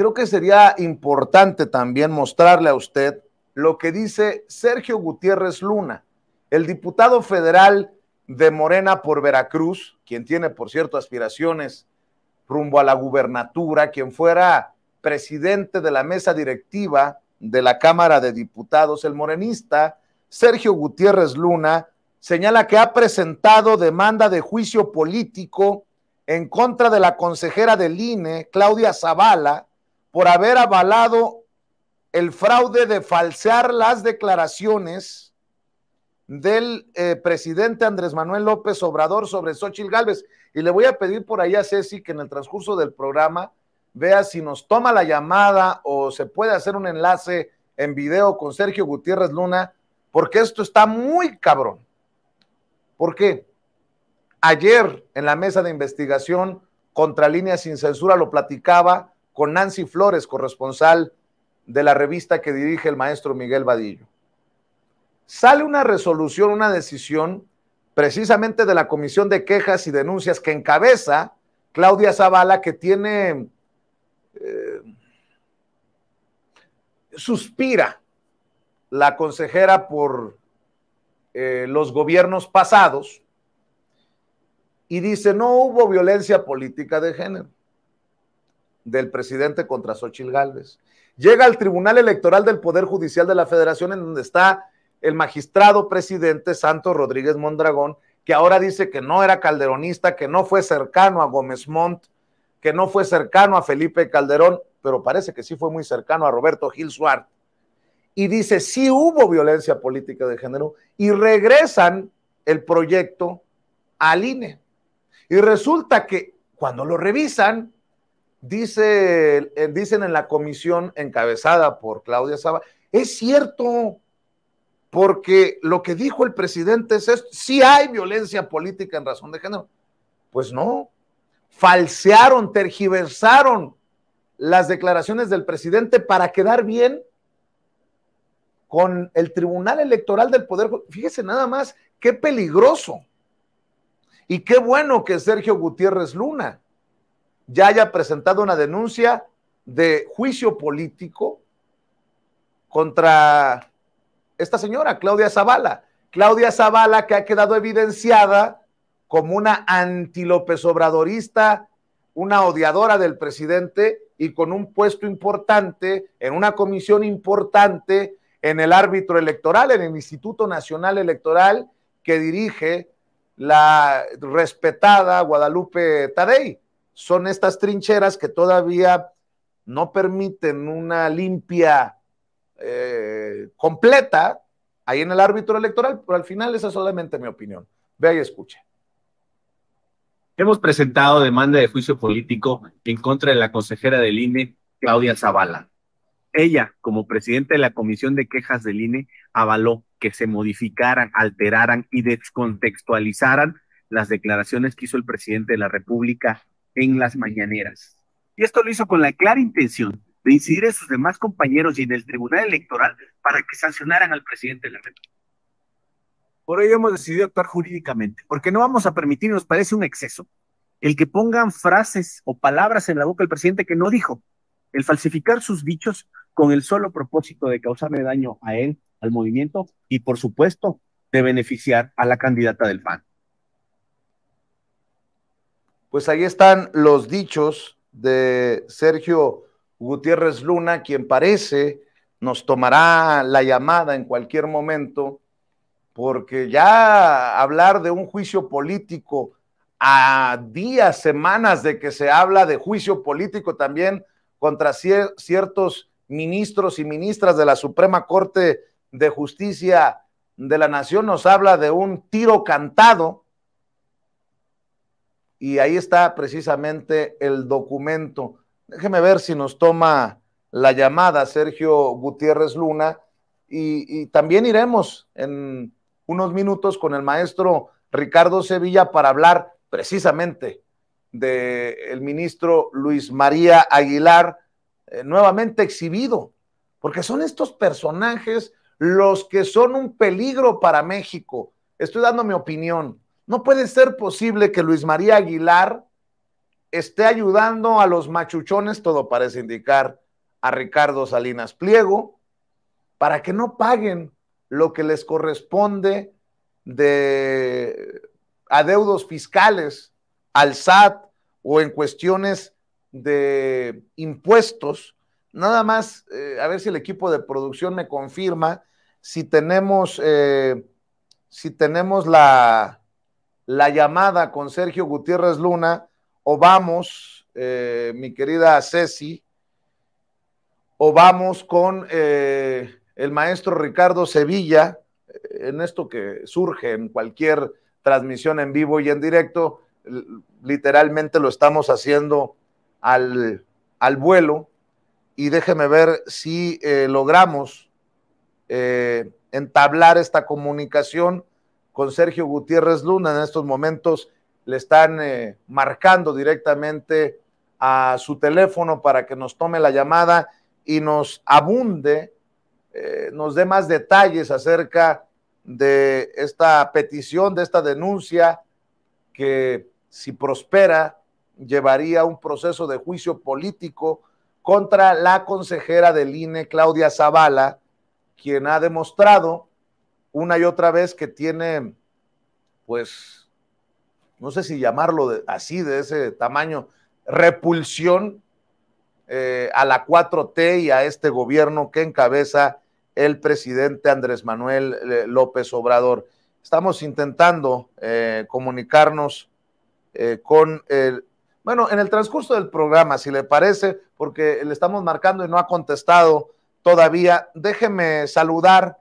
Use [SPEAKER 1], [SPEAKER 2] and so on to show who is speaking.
[SPEAKER 1] creo que sería importante también mostrarle a usted lo que dice Sergio Gutiérrez Luna, el diputado federal de Morena por Veracruz, quien tiene, por cierto, aspiraciones rumbo a la gubernatura, quien fuera presidente de la mesa directiva de la Cámara de Diputados, el morenista Sergio Gutiérrez Luna, señala que ha presentado demanda de juicio político en contra de la consejera del INE, Claudia Zavala, por haber avalado el fraude de falsear las declaraciones del eh, presidente Andrés Manuel López Obrador sobre Xochitl Gálvez. Y le voy a pedir por ahí a Ceci que en el transcurso del programa vea si nos toma la llamada o se puede hacer un enlace en video con Sergio Gutiérrez Luna, porque esto está muy cabrón. ¿Por qué? Ayer en la mesa de investigación contra Línea sin censura lo platicaba con Nancy Flores, corresponsal de la revista que dirige el maestro Miguel Vadillo. Sale una resolución, una decisión precisamente de la Comisión de Quejas y Denuncias que encabeza Claudia Zavala, que tiene, eh, suspira la consejera por eh, los gobiernos pasados y dice, no hubo violencia política de género del presidente contra Xochil Gálvez. Llega al Tribunal Electoral del Poder Judicial de la Federación, en donde está el magistrado presidente Santos Rodríguez Mondragón, que ahora dice que no era calderonista, que no fue cercano a Gómez Montt, que no fue cercano a Felipe Calderón, pero parece que sí fue muy cercano a Roberto Gil Suárez. Y dice, sí hubo violencia política de género y regresan el proyecto al INE. Y resulta que cuando lo revisan, Dice, eh, dicen en la comisión encabezada por Claudia Saba, es cierto, porque lo que dijo el presidente es esto, si hay violencia política en razón de género. Pues no, falsearon, tergiversaron las declaraciones del presidente para quedar bien con el Tribunal Electoral del Poder. Fíjese nada más, qué peligroso. Y qué bueno que Sergio Gutiérrez Luna ya haya presentado una denuncia de juicio político contra esta señora, Claudia Zavala. Claudia Zavala, que ha quedado evidenciada como una antilópez obradorista, una odiadora del presidente y con un puesto importante, en una comisión importante en el árbitro electoral, en el Instituto Nacional Electoral que dirige la respetada Guadalupe Tadei son estas trincheras que todavía no permiten una limpia eh, completa ahí en el árbitro electoral, pero al final esa es solamente mi opinión. Vea y escuche.
[SPEAKER 2] Hemos presentado demanda de juicio político en contra de la consejera del INE, Claudia Zavala. Ella, como presidente de la Comisión de Quejas del INE, avaló que se modificaran, alteraran y descontextualizaran las declaraciones que hizo el presidente de la República en las mañaneras. Y esto lo hizo con la clara intención de incidir en sus demás compañeros y en el Tribunal Electoral para que sancionaran al presidente de la República. Por ello hemos decidido actuar jurídicamente, porque no vamos a permitir, nos parece un exceso, el que pongan frases o palabras en la boca del presidente que no dijo, el falsificar sus dichos con el solo propósito de causarle daño a él, al movimiento
[SPEAKER 1] y, por supuesto, de beneficiar a la candidata del PAN. Pues ahí están los dichos de Sergio Gutiérrez Luna, quien parece nos tomará la llamada en cualquier momento, porque ya hablar de un juicio político a días, semanas de que se habla de juicio político también contra ciertos ministros y ministras de la Suprema Corte de Justicia de la Nación, nos habla de un tiro cantado y ahí está precisamente el documento. Déjeme ver si nos toma la llamada Sergio Gutiérrez Luna. Y, también iremos en unos minutos con el maestro Ricardo Sevilla para hablar precisamente del ministro Luis María Aguilar, eh, nuevamente exhibido, porque son estos personajes los que son un peligro para México. Estoy dando mi opinión. No puede ser posible que Luis María Aguilar esté ayudando a los machuchones, todo parece indicar, a Ricardo Salinas Pliego, para que no paguen lo que les corresponde de adeudos fiscales al SAT o en cuestiones de impuestos. Nada más, eh, a ver si el equipo de producción me confirma si tenemos, eh, si tenemos la, la llamada con Sergio Gutiérrez Luna o vamos, eh, mi querida Ceci, o vamos con eh, el maestro Ricardo Sevilla, eh, en esto que surge en cualquier transmisión en vivo y en directo, literalmente lo estamos haciendo al, vuelo y déjeme ver si logramos entablar esta comunicación con Sergio Gutiérrez Luna. En estos momentos le están eh, marcando directamente a su teléfono para que nos tome la llamada y nos abunde, eh, nos dé más detalles acerca de esta petición, de esta denuncia que si prospera llevaría un proceso de juicio político contra la consejera del INE, Claudia Zavala, quien ha demostrado una y otra vez que tiene, pues, no sé si llamarlo así, de ese tamaño, repulsión eh, a la 4T y a este gobierno que encabeza el presidente Andrés Manuel eh, López Obrador. Estamos intentando eh, comunicarnos con el... Bueno, en el transcurso del programa, si le parece, porque le estamos marcando y no ha contestado todavía, déjeme saludar